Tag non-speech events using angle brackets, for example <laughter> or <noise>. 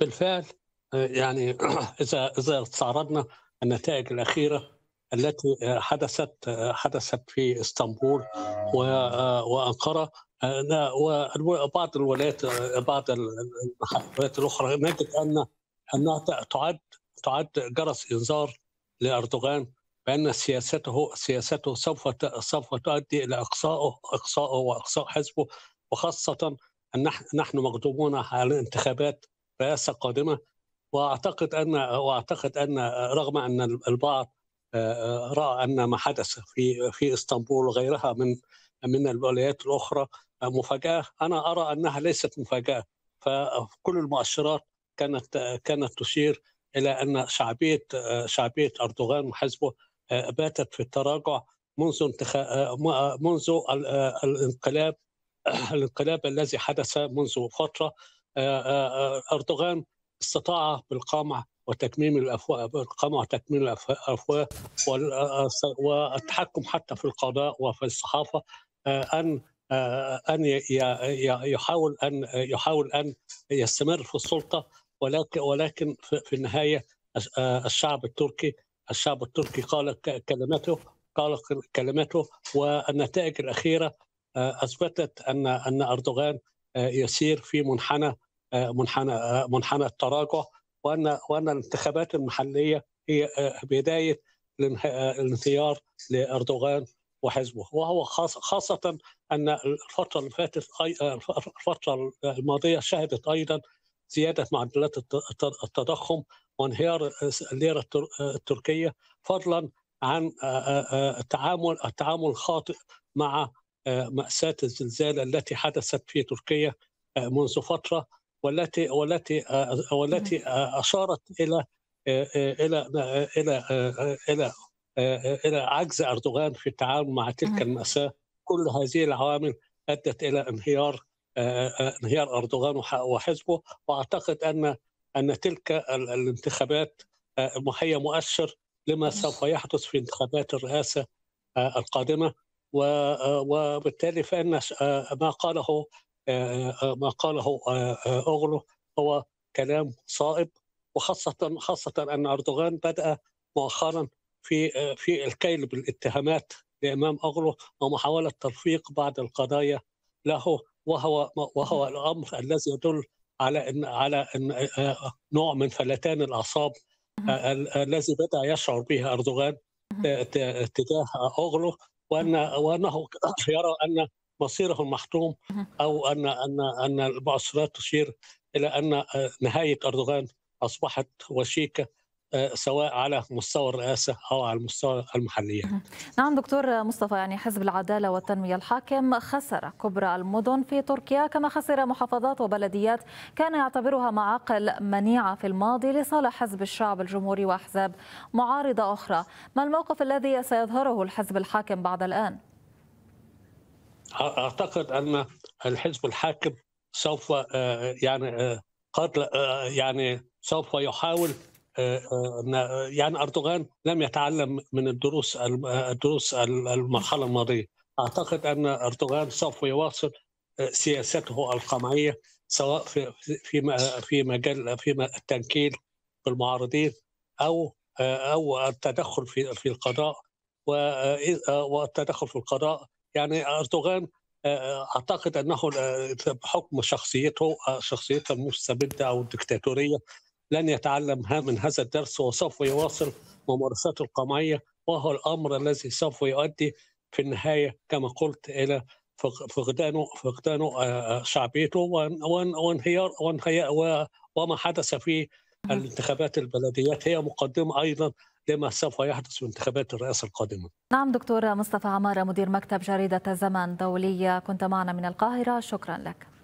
بالفعل يعني <clears throat> اذا اذا استعرضنا النتائج الاخيره التي حدثت حدثت في اسطنبول وانقره وبعض الولايات بعض الولايات الاخرى نجد ان انها تعد تعد جرس انذار لاردوغان بان سياسته سياسته سوف سوف تؤدي الى اقصائه اقصائه واقصاء حزبه وخاصه نحن مغضوبون على انتخابات رئاسه قادمه واعتقد ان واعتقد ان رغم ان البعض آه، آه، راى ان ما حدث في في اسطنبول وغيرها من من الولايات الاخرى آه، مفاجاه انا ارى انها ليست مفاجاه فكل المؤشرات كانت كانت تشير الى ان شعبيه شعبيه اردوغان وحزبه باتت في التراجع منذ منذ الانقلاب الانقلاب آه، الذي حدث منذ فترة آه، آه، أردوغان استطاع بالقمع وتكميم الافواه القمع وتكميم الافواه والتحكم حتى في القضاء وفي الصحافه ان ان يحاول ان يحاول ان يستمر في السلطه ولكن ولكن في النهايه الشعب التركي الشعب التركي قال كلمته قال كلمته والنتائج الاخيره آه، اثبتت ان ان اردوغان آه، يسير في منحنى آه، منحنى منحنى التراجع وان وان الانتخابات المحليه هي بدايه الانهيار لاردوغان وحزبه وهو خاصه ان الفتره اللي فاتت الفتره الماضيه شهدت ايضا زياده معدلات التضخم وانهيار الليره التركيه فضلا عن التعامل التعامل الخاطئ مع آه، مأساة الزلزال التي حدثت في تركيا آه، منذ فترة والتي والتي آه، والتي نعم. أشارت إلى إلى إلى إلى إلى عجز أردوغان في التعامل مع تلك نعم. المأساة كل هذه العوامل أدت إلى انهيار انهيار أردوغان وحزبه وأعتقد أن أن تلك الانتخابات هي مؤشر لما سوف يحدث في انتخابات الرئاسة القادمة وبالتالي فان ما قاله ما قاله اوغلو هو كلام صائب وخاصه خاصه ان اردوغان بدا مؤخرا في في الكيل بالاتهامات لامام اوغلو ومحاوله تلفيق بعض القضايا له وهو وهو الامر الذي يدل على ان على ان نوع من فلتان الاعصاب الذي بدا يشعر به اردوغان تجاه اوغلو وان وانه يرى ان مصيره محتوم او ان ان ان البعثرات تشير الى ان نهايه اردوغان اصبحت وشيكه آه، سواء على مستوى الرئاسه او على المستوى المحلية نعم دكتور مصطفى يعني حزب العداله والتنميه الحاكم خسر كبرى المدن في تركيا كما خسر محافظات وبلديات كان يعتبرها معاقل منيعه في الماضي لصالح حزب الشعب الجمهوري واحزاب معارضه اخرى، ما الموقف الذي سيظهره الحزب الحاكم بعد الان؟ اعتقد ان الحزب الحاكم سوف آه، يعني آه، قد يعني سوف يحاول آه، آه، آه، يعني اردوغان لم يتعلم من الدروس الدروس المرحله الماضيه اعتقد ان اردوغان سوف يواصل سياسته القمعيه سواء في في في مجال في التنكيل بالمعارضين او او التدخل في في القضاء والتدخل في القضاء يعني اردوغان اعتقد انه بحكم شخصيته شخصيته المستبده او الدكتاتوريه لن يتعلم من هذا الدرس وسوف يواصل ممارسات القمعية وهو الأمر الذي سوف يؤدي في النهاية كما قلت إلى فقدانه فقدانه آه، آه، شعبيته وانهيار وانهيار وما حدث في نعم. الانتخابات البلديات هي مقدمة أيضا لما سوف يحدث في انتخابات الرئاسة القادمة نعم دكتور مصطفى عمارة مدير مكتب جريدة الزمن دولية كنت معنا من القاهرة شكرا لك